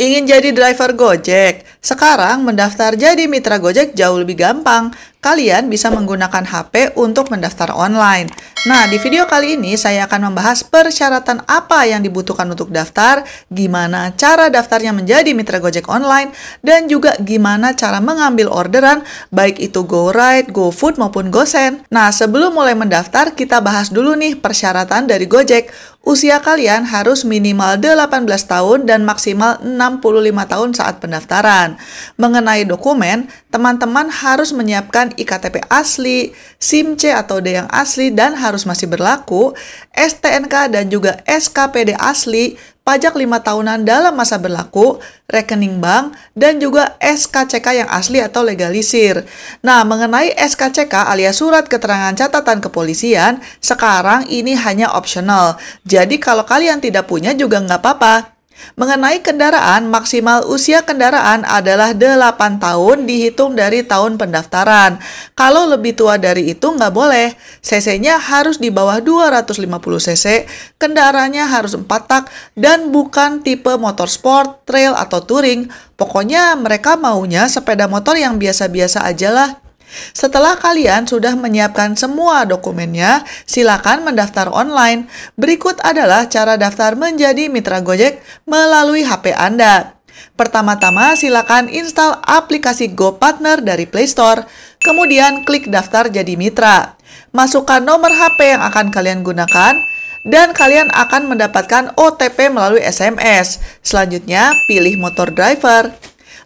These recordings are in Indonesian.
Ingin jadi driver Gojek? Sekarang mendaftar jadi mitra Gojek jauh lebih gampang kalian bisa menggunakan HP untuk mendaftar online. Nah, di video kali ini saya akan membahas persyaratan apa yang dibutuhkan untuk daftar, gimana cara daftarnya menjadi mitra Gojek online, dan juga gimana cara mengambil orderan, baik itu GoRide, GoFood, maupun GoSend. Nah, sebelum mulai mendaftar, kita bahas dulu nih persyaratan dari Gojek. Usia kalian harus minimal 18 tahun dan maksimal 65 tahun saat pendaftaran. Mengenai dokumen, teman-teman harus menyiapkan IKTP asli, SIM C atau D yang asli dan harus masih berlaku, STNK dan juga SKPD asli, pajak 5 tahunan dalam masa berlaku, rekening bank, dan juga SKCK yang asli atau legalisir. Nah, mengenai SKCK alias surat keterangan catatan kepolisian, sekarang ini hanya opsional. Jadi kalau kalian tidak punya juga nggak apa-apa, Mengenai kendaraan, maksimal usia kendaraan adalah 8 tahun dihitung dari tahun pendaftaran. Kalau lebih tua dari itu nggak boleh. CC-nya harus di bawah 250 cc, kendaraannya harus 4 tak, dan bukan tipe motor sport, trail, atau touring. Pokoknya mereka maunya sepeda motor yang biasa-biasa aja lah. Setelah kalian sudah menyiapkan semua dokumennya, silakan mendaftar online. Berikut adalah cara daftar menjadi mitra Gojek melalui HP Anda. Pertama-tama, silakan install aplikasi GoPartner dari Play Store, kemudian klik daftar jadi mitra. Masukkan nomor HP yang akan kalian gunakan, dan kalian akan mendapatkan OTP melalui SMS. Selanjutnya, pilih motor driver.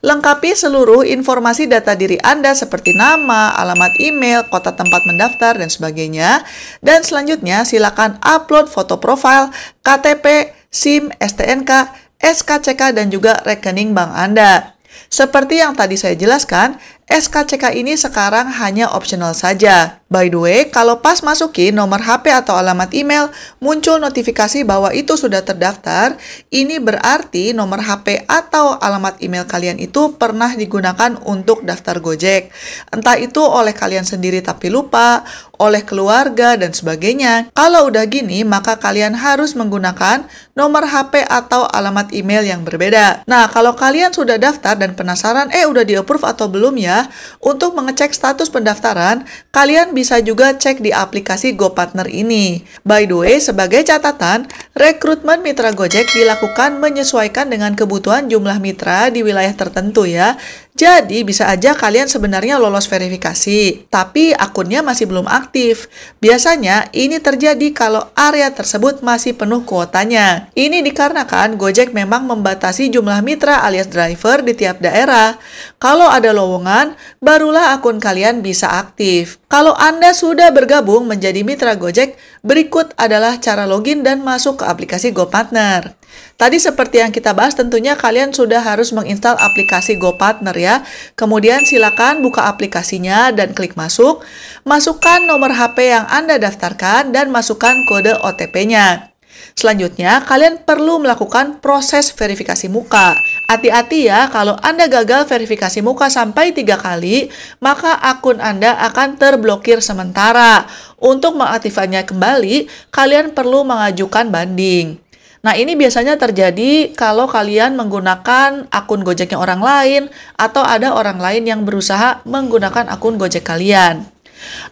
Lengkapi seluruh informasi data diri Anda seperti nama, alamat email, kota tempat mendaftar, dan sebagainya. Dan selanjutnya silakan upload foto profil, KTP, SIM, STNK, SKCK, dan juga rekening bank Anda. Seperti yang tadi saya jelaskan, SKCK ini sekarang hanya optional saja. By the way, kalau pas masukin nomor HP atau alamat email, muncul notifikasi bahwa itu sudah terdaftar, ini berarti nomor HP atau alamat email kalian itu pernah digunakan untuk daftar Gojek. Entah itu oleh kalian sendiri tapi lupa, oleh keluarga, dan sebagainya. Kalau udah gini, maka kalian harus menggunakan nomor HP atau alamat email yang berbeda. Nah, kalau kalian sudah daftar dan penasaran, eh udah di-approve atau belum ya, untuk mengecek status pendaftaran, kalian bisa juga cek di aplikasi GoPartner ini. By the way, sebagai catatan, rekrutmen mitra Gojek dilakukan menyesuaikan dengan kebutuhan jumlah mitra di wilayah tertentu ya. Jadi bisa aja kalian sebenarnya lolos verifikasi, tapi akunnya masih belum aktif. Biasanya ini terjadi kalau area tersebut masih penuh kuotanya. Ini dikarenakan Gojek memang membatasi jumlah mitra alias driver di tiap daerah. Kalau ada lowongan, barulah akun kalian bisa aktif. Kalau Anda sudah bergabung menjadi mitra Gojek, berikut adalah cara login dan masuk ke aplikasi GoPartner. Tadi seperti yang kita bahas tentunya kalian sudah harus menginstal aplikasi GoPartner ya. Kemudian silakan buka aplikasinya dan klik masuk. Masukkan nomor HP yang Anda daftarkan dan masukkan kode OTP-nya. Selanjutnya, kalian perlu melakukan proses verifikasi muka. Hati-hati ya, kalau Anda gagal verifikasi muka sampai tiga kali, maka akun Anda akan terblokir sementara. Untuk mengaktifkannya kembali, kalian perlu mengajukan banding. Nah, ini biasanya terjadi kalau kalian menggunakan akun Gojeknya orang lain atau ada orang lain yang berusaha menggunakan akun Gojek kalian.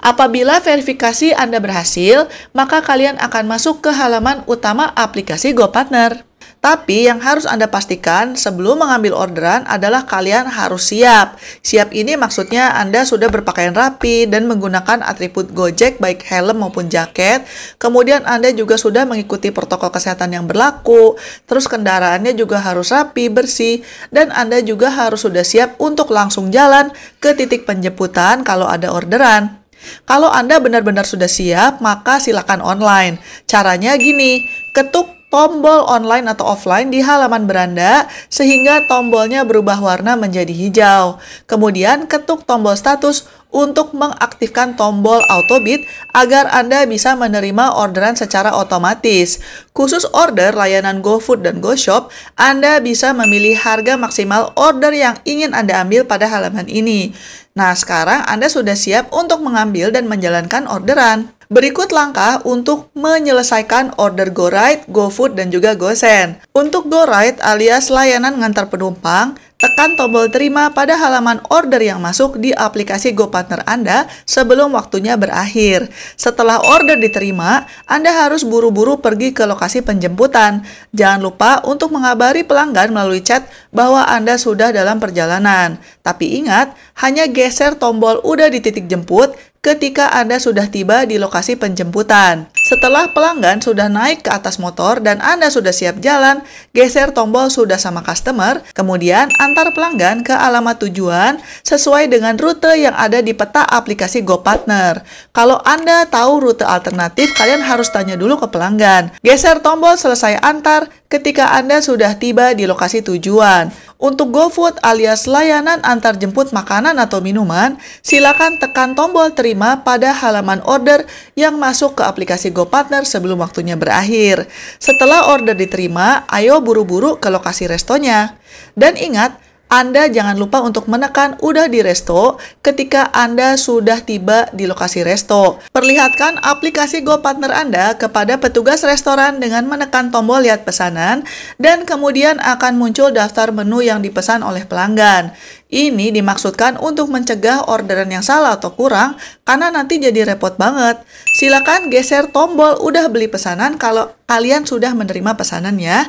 Apabila verifikasi Anda berhasil, maka kalian akan masuk ke halaman utama aplikasi GoPartner. Tapi yang harus Anda pastikan sebelum mengambil orderan adalah kalian harus siap. Siap ini maksudnya Anda sudah berpakaian rapi dan menggunakan atribut Gojek baik helm maupun jaket. Kemudian Anda juga sudah mengikuti protokol kesehatan yang berlaku. Terus kendaraannya juga harus rapi, bersih dan Anda juga harus sudah siap untuk langsung jalan ke titik penjemputan kalau ada orderan. Kalau Anda benar-benar sudah siap, maka silakan online. Caranya gini, ketuk tombol online atau offline di halaman beranda sehingga tombolnya berubah warna menjadi hijau. Kemudian ketuk tombol status untuk mengaktifkan tombol auto bid agar Anda bisa menerima orderan secara otomatis. Khusus order layanan GoFood dan GoShop, Anda bisa memilih harga maksimal order yang ingin Anda ambil pada halaman ini. Nah, sekarang Anda sudah siap untuk mengambil dan menjalankan orderan. Berikut langkah untuk menyelesaikan order GoRide, GoFood, dan juga GoSend. Untuk GoRide alias layanan ngantar penumpang, tekan tombol terima pada halaman order yang masuk di aplikasi GoPartner Anda sebelum waktunya berakhir. Setelah order diterima, Anda harus buru-buru pergi ke lokasi penjemputan. Jangan lupa untuk mengabari pelanggan melalui chat bahwa Anda sudah dalam perjalanan. Tapi ingat, hanya geser tombol udah di titik jemput ketika Anda sudah tiba di lokasi penjemputan. Setelah pelanggan sudah naik ke atas motor dan Anda sudah siap jalan, geser tombol sudah sama customer, kemudian antar pelanggan ke alamat tujuan sesuai dengan rute yang ada di peta aplikasi GoPartner. Kalau Anda tahu rute alternatif, kalian harus tanya dulu ke pelanggan. Geser tombol selesai antar ketika Anda sudah tiba di lokasi tujuan. Untuk GoFood alias layanan antar jemput makanan atau minuman, silakan tekan tombol terima pada halaman order yang masuk ke aplikasi GoPartner sebelum waktunya berakhir. Setelah order diterima, ayo buru-buru ke lokasi restonya. Dan ingat, anda jangan lupa untuk menekan udah di resto ketika Anda sudah tiba di lokasi resto. Perlihatkan aplikasi GoPartner Anda kepada petugas restoran dengan menekan tombol lihat pesanan dan kemudian akan muncul daftar menu yang dipesan oleh pelanggan. Ini dimaksudkan untuk mencegah orderan yang salah atau kurang karena nanti jadi repot banget. Silakan geser tombol udah beli pesanan kalau kalian sudah menerima pesanan ya.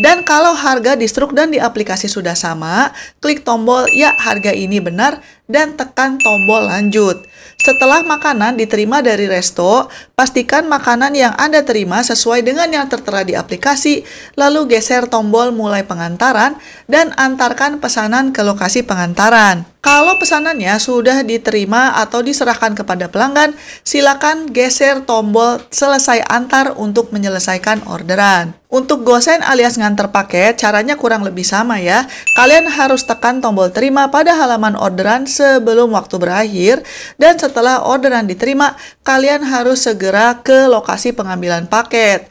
Dan kalau harga di struk dan di aplikasi sudah sama, klik tombol ya harga ini benar dan tekan tombol lanjut. Setelah makanan diterima dari resto, pastikan makanan yang Anda terima sesuai dengan yang tertera di aplikasi, lalu geser tombol mulai pengantaran dan antarkan pesanan ke lokasi pengantaran. Kalau pesanannya sudah diterima atau diserahkan kepada pelanggan, silakan geser tombol selesai antar untuk menyelesaikan orderan. Untuk gosen alias nganter paket, caranya kurang lebih sama ya. Kalian harus tekan tombol terima pada halaman orderan sebelum waktu berakhir, dan setelah orderan diterima, kalian harus segera ke lokasi pengambilan paket.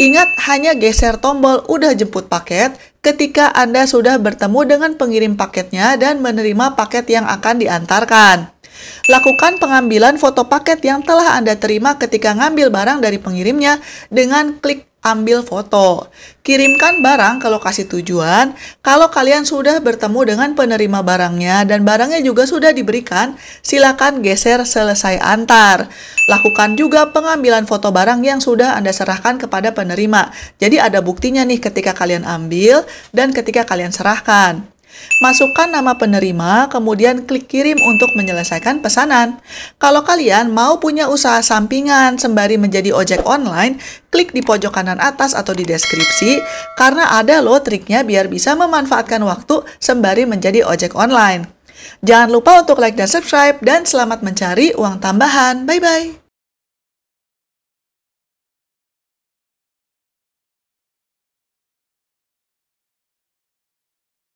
Ingat, hanya geser tombol udah jemput paket, ketika Anda sudah bertemu dengan pengirim paketnya dan menerima paket yang akan diantarkan. Lakukan pengambilan foto paket yang telah Anda terima ketika ngambil barang dari pengirimnya dengan klik ambil foto. Kirimkan barang ke lokasi tujuan kalau kalian sudah bertemu dengan penerima barangnya dan barangnya juga sudah diberikan, silakan geser selesai antar. Lakukan juga pengambilan foto barang yang sudah Anda serahkan kepada penerima. Jadi ada buktinya nih ketika kalian ambil dan ketika kalian serahkan. Masukkan nama penerima, kemudian klik kirim untuk menyelesaikan pesanan. Kalau kalian mau punya usaha sampingan sembari menjadi ojek online, klik di pojok kanan atas atau di deskripsi, karena ada loh triknya biar bisa memanfaatkan waktu sembari menjadi ojek online. Jangan lupa untuk like dan subscribe, dan selamat mencari uang tambahan. Bye-bye!